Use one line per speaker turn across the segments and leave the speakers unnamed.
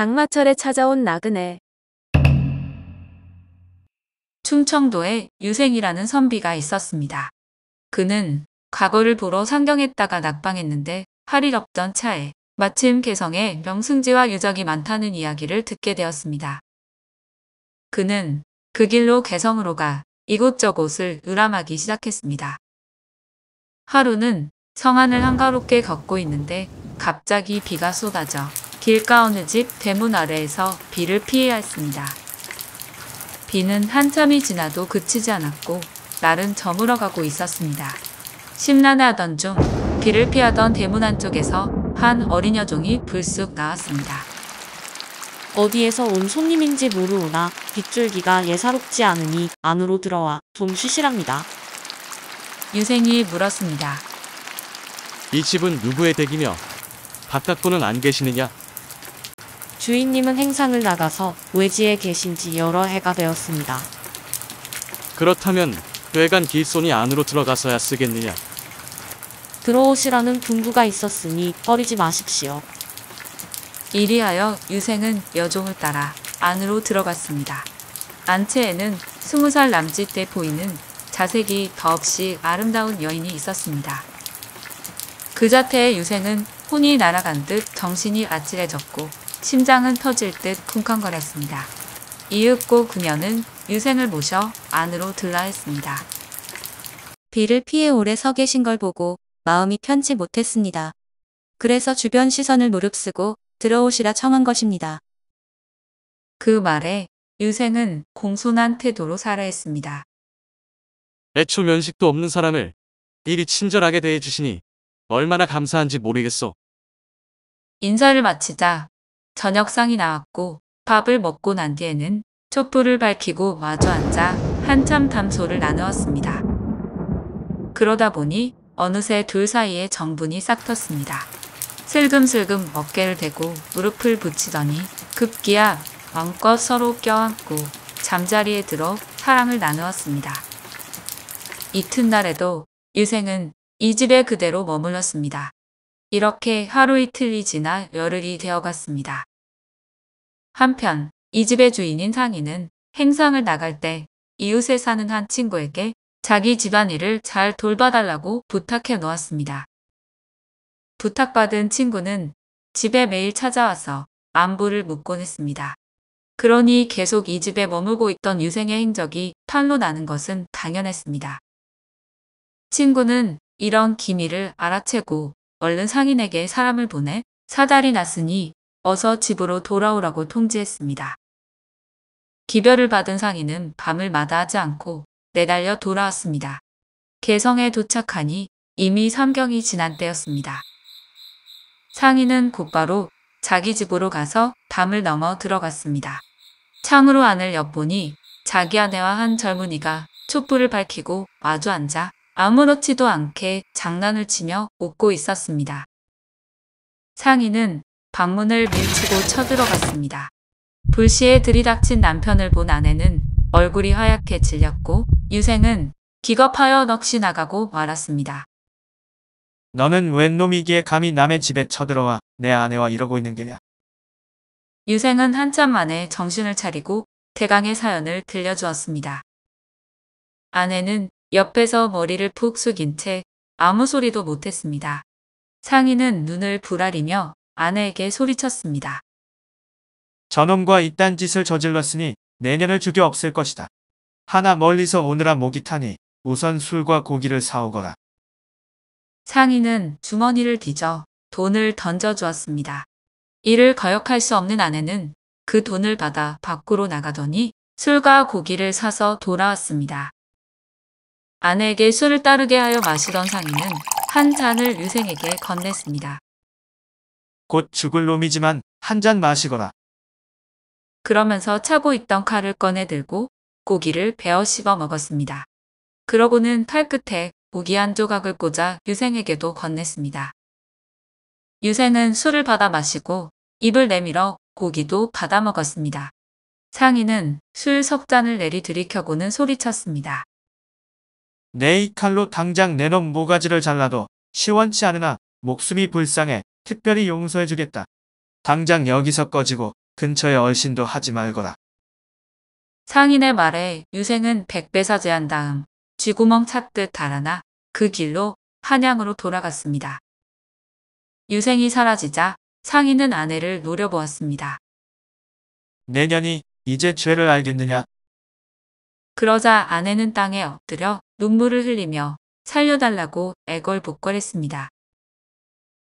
장마철에 찾아온 나그네. 충청도에 유생이라는 선비가 있었습니다. 그는 과거를 보러 상경했다가 낙방했는데 할일 없던 차에 마침 개성에 명승지와 유적이 많다는 이야기를 듣게 되었습니다. 그는 그 길로 개성으로 가 이곳저곳을 의람하기 시작했습니다. 하루는 성안을 한가롭게 걷고 있는데 갑자기 비가 쏟아져 길가어느 집 대문 아래에서 비를 피해야 했습니다. 비는 한참이 지나도 그치지 않았고 날은 저물어가고 있었습니다. 심란해하던 중 비를 피하던 대문 안쪽에서 한 어린 여종이 불쑥 나왔습니다. 어디에서 온 손님인지 모르오나 빗줄기가 예사롭지 않으니 안으로 들어와 좀 쉬시랍니다. 유생이 물었습니다.
이 집은 누구의 댁이며 바깥분은 안 계시느냐?
주인님은 행상을 나가서 외지에 계신 지 여러 해가 되었습니다.
그렇다면 외간 길손이 안으로 들어가서야 쓰겠느냐?
들어오시라는 분부가 있었으니 버리지 마십시오. 이리하여 유생은 여종을 따라 안으로 들어갔습니다. 안채에는 스무 살 남짓 때 보이는 자색이 더없이 아름다운 여인이 있었습니다. 그 자태의 유생은 혼이 날아간 듯 정신이 아찔해졌고 심장은 터질 듯 쿵쾅거렸습니다. 이윽고 그녀는 유생을 모셔 안으로 들라했습니다. 비를 피해 오래 서 계신 걸 보고 마음이 편치 못했습니다. 그래서 주변 시선을 무릅쓰고 들어오시라 청한 것입니다. 그 말에 유생은 공손한 태도로 살아했습니다.
애초 면식도 없는 사람을 이리 친절하게 대해주시니 얼마나 감사한지 모르겠소.
인사를 마치자 저녁상이 나왔고 밥을 먹고 난 뒤에는 촛불을 밝히고 마주 앉아 한참 담소를 나누었습니다. 그러다 보니 어느새 둘 사이에 정분이 싹 텄습니다. 슬금슬금 어깨를 대고 무릎을 붙이더니 급기야 왕껏 서로 껴안고 잠자리에 들어 사랑을 나누었습니다. 이튿날에도 유생은 이 집에 그대로 머물렀습니다. 이렇게 하루 이틀이 지나 열흘이 되어갔습니다. 한편 이 집의 주인인 상인은 행상을 나갈 때 이웃에 사는 한 친구에게 자기 집안일을 잘 돌봐달라고 부탁해 놓았습니다. 부탁받은 친구는 집에 매일 찾아와서 안부를 묻곤 했습니다. 그러니 계속 이 집에 머물고 있던 유생의 행적이 탄로 나는 것은 당연했습니다. 친구는 이런 기미를 알아채고 얼른 상인에게 사람을 보내 사달이 났으니 어서 집으로 돌아오라고 통지했습니다. 기별을 받은 상인은 밤을 마다하지 않고 내달려 돌아왔습니다. 개성에 도착하니 이미 삼경이 지난 때였습니다. 상인은 곧바로 자기 집으로 가서 담을 넘어 들어갔습니다. 창으로 안을 엿보니 자기 아내와 한 젊은이가 촛불을 밝히고 마주 앉아 아무렇지도 않게 장난을 치며 웃고 있었습니다. 상인은 방문을 밀치고 쳐들어갔습니다. 불시에 들이닥친 남편을 본 아내는 얼굴이 하얗게 질렸고 유생은 기겁하여 넋이 나가고 말았습니다.
너는 웬 놈이기에 감히 남의 집에 쳐들어와 내 아내와 이러고 있는 게냐.
유생은 한참 만에 정신을 차리고 대강의 사연을 들려주었습니다. 아내는 옆에서 머리를 푹 숙인 채 아무 소리도 못했습니다. 상인은 눈을 부라리며 아내에게 소리쳤습니다.
저놈과 이딴 짓을 저질렀으니 내년을 죽여 없을 것이다. 하나 멀리서 오느라 목이 타니 우선 술과 고기를 사오거라.
상인은 주머니를 뒤져 돈을 던져주었습니다. 이를 거역할 수 없는 아내는 그 돈을 받아 밖으로 나가더니 술과 고기를 사서 돌아왔습니다. 아내에게 술을 따르게 하여 마시던 상인은 한 잔을 유생에게 건넸습니다.
곧 죽을 놈이지만 한 잔 마시거라.
그러면서 차고 있던 칼을 꺼내 들고 고기를 베어 씹어 먹었습니다. 그러고는 칼끝에 고기 한 조각을 꽂아 유생에게도 건넸습니다. 유생은 술을 받아 마시고 입을 내밀어 고기도 받아 먹었습니다. 상인은 술석 잔을 내리 들이켜고는 소리쳤습니다.
내 이 칼로 당장 내놈 모가지를 잘라도 시원치 않으나 목숨이 불쌍해 특별히 용서해주겠다. 당장 여기서 꺼지고 근처에 얼씬도 하지 말거라.
상인의 말에 유생은 백배 사죄한 다음 쥐구멍 찾듯 달아나 그 길로 한양으로 돌아갔습니다. 유생이 사라지자 상인은 아내를 노려보았습니다.
내년이 이제 죄를 알겠느냐?
그러자 아내는 땅에 엎드려 눈물을 흘리며 살려달라고 애걸복걸했습니다.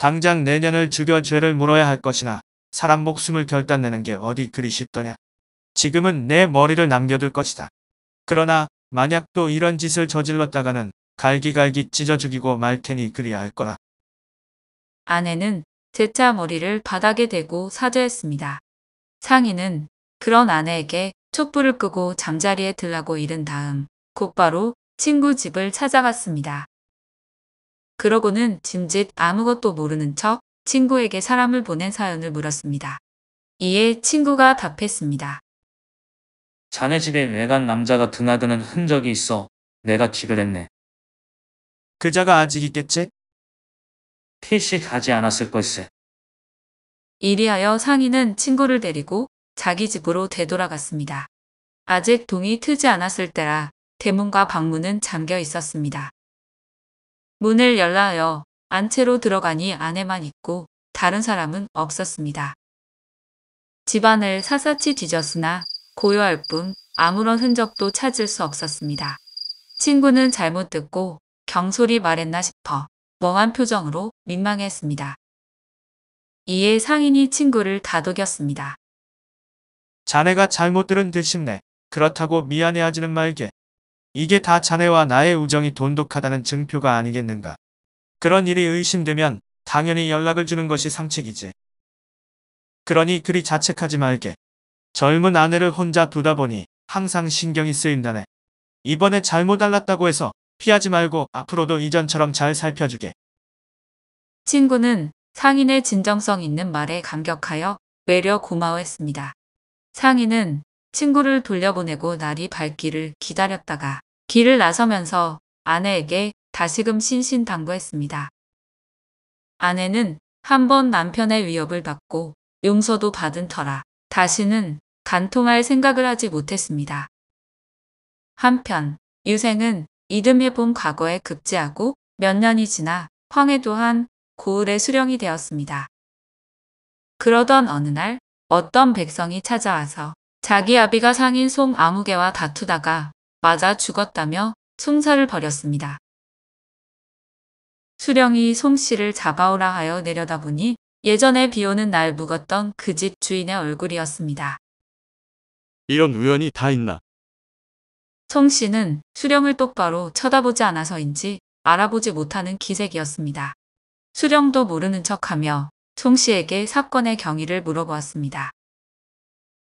당장 내년을 죽여 죄를 물어야 할 것이나 사람 목숨을 결단내는 게 어디 그리 쉽더냐. 지금은 내 머리를 남겨둘 것이다. 그러나 만약 또 이런 짓을 저질렀다가는 갈기갈기 찢어 죽이고 말 테니 그리 할 거라.
아내는 제차 머리를 바닥에 대고 사죄했습니다. 상인은 그런 아내에게 촛불을 끄고 잠자리에 들라고 이른 다음 곧바로 친구 집을 찾아갔습니다. 그러고는 짐짓 아무것도 모르는 척 친구에게 사람을 보낸 사연을 물었습니다. 이에 친구가 답했습니다.
자네 집에 외간 남자가 드나드는 흔적이 있어 내가 지그랬네. 그자가 아직 있겠지? 피시 가지 않았을 걸세.
이리하여 상인은 친구를 데리고 자기 집으로 되돌아갔습니다. 아직 동이 트지 않았을 때라 대문과 방문은 잠겨 있었습니다. 문을 열라여 안채로 들어가니 아내만 있고 다른 사람은 없었습니다. 집안을 사사치 뒤졌으나 고요할 뿐 아무런 흔적도 찾을 수 없었습니다. 친구는 잘못 듣고 경솔이 말했나 싶어 멍한 표정으로 민망했습니다. 이에 상인이 친구를 다독였습니다.
자네가 잘못 들은 듯 싶네. 그렇다고 미안해하지는 말게. 이게 다 자네와 나의 우정이 돈독하다는 증표가 아니겠는가. 그런 일이 의심되면 당연히 연락을 주는 것이 상책이지. 그러니 그리 자책하지 말게. 젊은 아내를 혼자 두다 보니 항상 신경이 쓰인다네. 이번에 잘못 알랐다고 해서 피하지 말고 앞으로도 이전처럼 잘 살펴주게.
친구는 상인의 진정성 있는 말에 감격하여 매려 고마워했습니다. 상인은 친구를 돌려보내고 날이 밝기를 기다렸다가 길을 나서면서 아내에게 다시금 신신당부했습니다. 아내는 한 번 남편의 위협을 받고 용서도 받은 터라 다시는 간통할 생각을 하지 못했습니다. 한편 유생은 이듬해 본 과거에 급제하고 몇 년이 지나 황해 또한 고을의 수령이 되었습니다. 그러던 어느 날 어떤 백성이 찾아와서 자기 아비가 상인 송 아무개와 다투다가 맞아 죽었다며 송사를 벌였습니다. 수령이 송 씨를 잡아오라 하여 내려다보니 예전에 비 오는 날 묵었던 그 집 주인의 얼굴이었습니다.
이런 우연이 다 있나?
송 씨는 수령을 똑바로 쳐다보지 않아서인지 알아보지 못하는 기색이었습니다. 수령도 모르는 척하며 송 씨에게 사건의 경위를 물어보았습니다.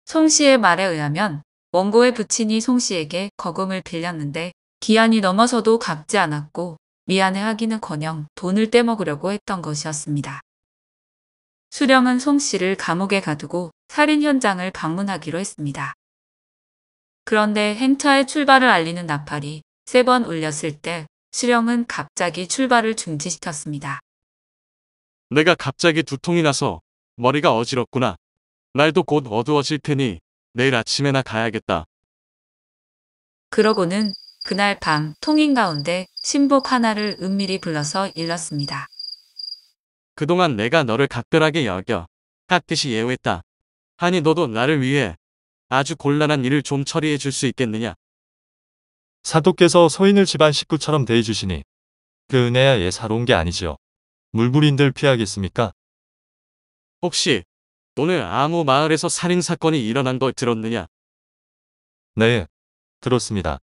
송 씨의 말에 의하면 원고의 부친이 송 씨에게 거금을 빌렸는데 기한이 넘어서도 갚지 않았고 미안해하기는 커녕 돈을 떼먹으려고 했던 것이었습니다. 수령은 송 씨를 감옥에 가두고 살인 현장을 방문하기로 했습니다. 그런데 행차의 출발을 알리는 나팔이 세 번 울렸을 때 수령은 갑자기 출발을 중지시켰습니다.
내가 갑자기 두통이 나서 머리가 어지럽구나. 날도 곧 어두워질 테니 내일 아침에나 가야겠다.
그러고는 그날 밤 통인 가운데 신복 하나를 은밀히 불러서 일렀습니다.
그동안 내가 너를 각별하게 여겨 깍듯이 예우했다. 하니 너도 나를 위해 아주 곤란한 일을 좀 처리해 줄 수 있겠느냐. 사도께서 서인을 집안 식구처럼 대해주시니 그 은혜야 예사로운 게 아니지요. 물부린들 피하겠습니까? 혹시 오늘 암호 마을에서 살인사건이 일어난 걸 들었느냐? 네, 들었습니다.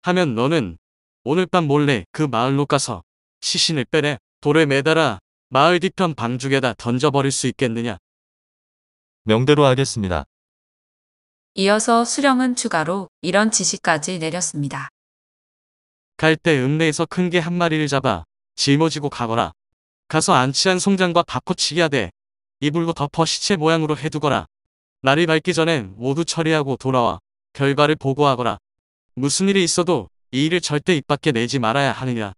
하면 너는 오늘 밤 몰래 그 마을로 가서 시신을 빼내 돌에 매달아 마을 뒤편 방죽에다 던져버릴 수 있겠느냐? 명대로 하겠습니다.
이어서 수령은 추가로 이런 지시까지 내렸습니다.
갈 때 읍내에서 큰 개 한 마리를 잡아 짊어지고 가거라. 가서 안치한 송장과 바꿔치기 하되 이불로 덮어 시체 모양으로 해두거나 날이 밝기 전엔 모두 처리하고 돌아와 결과를 보고하거라. 무슨 일이 있어도 이 일을 절대 입 밖에 내지 말아야 하느냐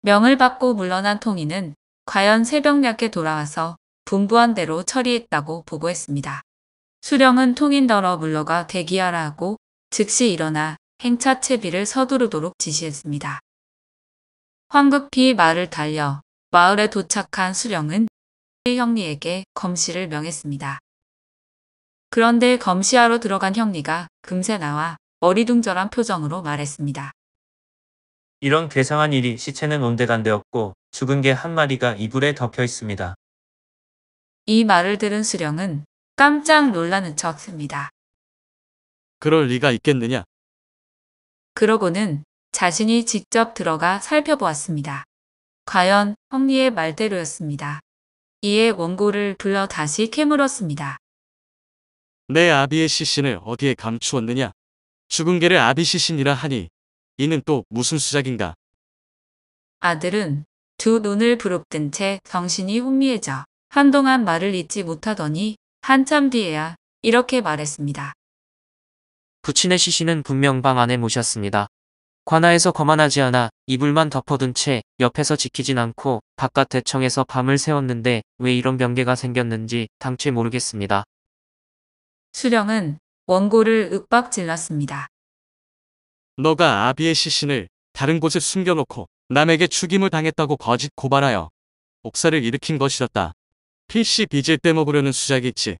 명을 받고 물러난 통인은 과연 새벽녘에 돌아와서 분부한 대로 처리했다고 보고했습니다. 수령은 통인더러 물러가 대기하라 하고 즉시 일어나 행차 채비를 서두르도록 지시했습니다. 황급히 말을 달려 마을에 도착한 수령은 형리에게 검시를 명했습니다. 그런데 검시하러 들어간 형리가 금세 나와 어리둥절한 표정으로 말했습니다.
이런 괴상한 일이 시체는 온데간데없고 죽은 개한 마리가 이불에 덮여 있습니다.
이 말을 들은 수령은 깜짝 놀라는 척습니다
그럴 리가 있겠느냐?
그러고는 자신이 직접 들어가 살펴보았습니다. 과연 형리의 말대로였습니다. 이에 원고를 불러 다시 캐물었습니다.
내 아비의 시신을 어디에 감추었느냐? 죽은 개를 아비 시신이라 하니 이는 또 무슨 수작인가?
아들은 두 눈을 부릅뜬 채 정신이 혼미해져 한동안 말을 잇지 못하더니 한참 뒤에야 이렇게 말했습니다.
부친의 시신은 분명
방 안에 모셨습니다. 관아에서 거만하지 않아 이불만 덮어둔 채 옆에서 지키진 않고 바깥 대청에서 밤을 새웠는데 왜 이런 변개가 생겼는지 당최 모르겠습니다.
수령은 원고를 윽박 질렀습니다.
너가 아비의 시신을 다른 곳에 숨겨놓고 남에게 죽임을 당했다고 거짓 고발하여 옥사를 일으킨 것이었다. 필시 빚을 떼먹으려는 수작이 지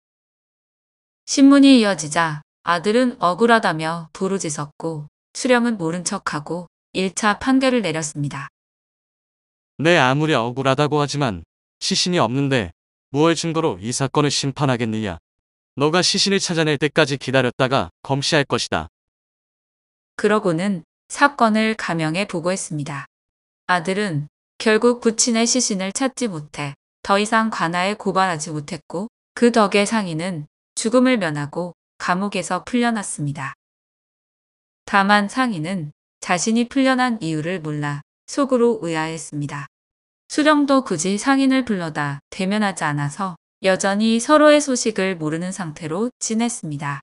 신문이 이어지자 아들은 억울하다며 부르짖었고 수령은 모른 척하고 1차 판결을 내렸습니다.
내 네, 아무리 억울하다고 하지만 시신이 없는데 무얼 증거로 이 사건을 심판하겠느냐. 너가 시신을 찾아낼 때까지 기다렸다가 검시할 것이다.
그러고는 사건을 감형에 보고했습니다. 아들은 결국 부친의 시신을 찾지 못해 더 이상 관아에 고발하지 못했고 그 덕에 상인은 죽음을 면하고 감옥에서 풀려났습니다. 다만 상인은 자신이 풀려난 이유를 몰라 속으로 의아했습니다. 수령도 굳이 상인을 불러다 대면하지 않아서 여전히 서로의 소식을 모르는 상태로 지냈습니다.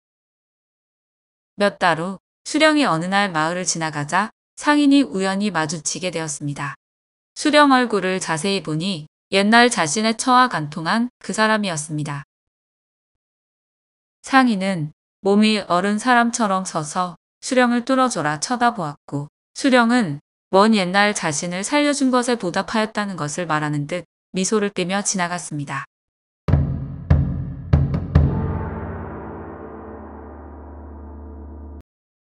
몇 달 후 수령이 어느 날 마을을 지나가자 상인이 우연히 마주치게 되었습니다. 수령 얼굴을 자세히 보니 옛날 자신의 처와 간통한 그 사람이었습니다. 상인은 몸이 어른 사람처럼 서서 수령을 뚫어져라 쳐다보았고 수령은 먼 옛날 자신을 살려준 것에 보답하였다는 것을 말하는 듯 미소를 띠며 지나갔습니다.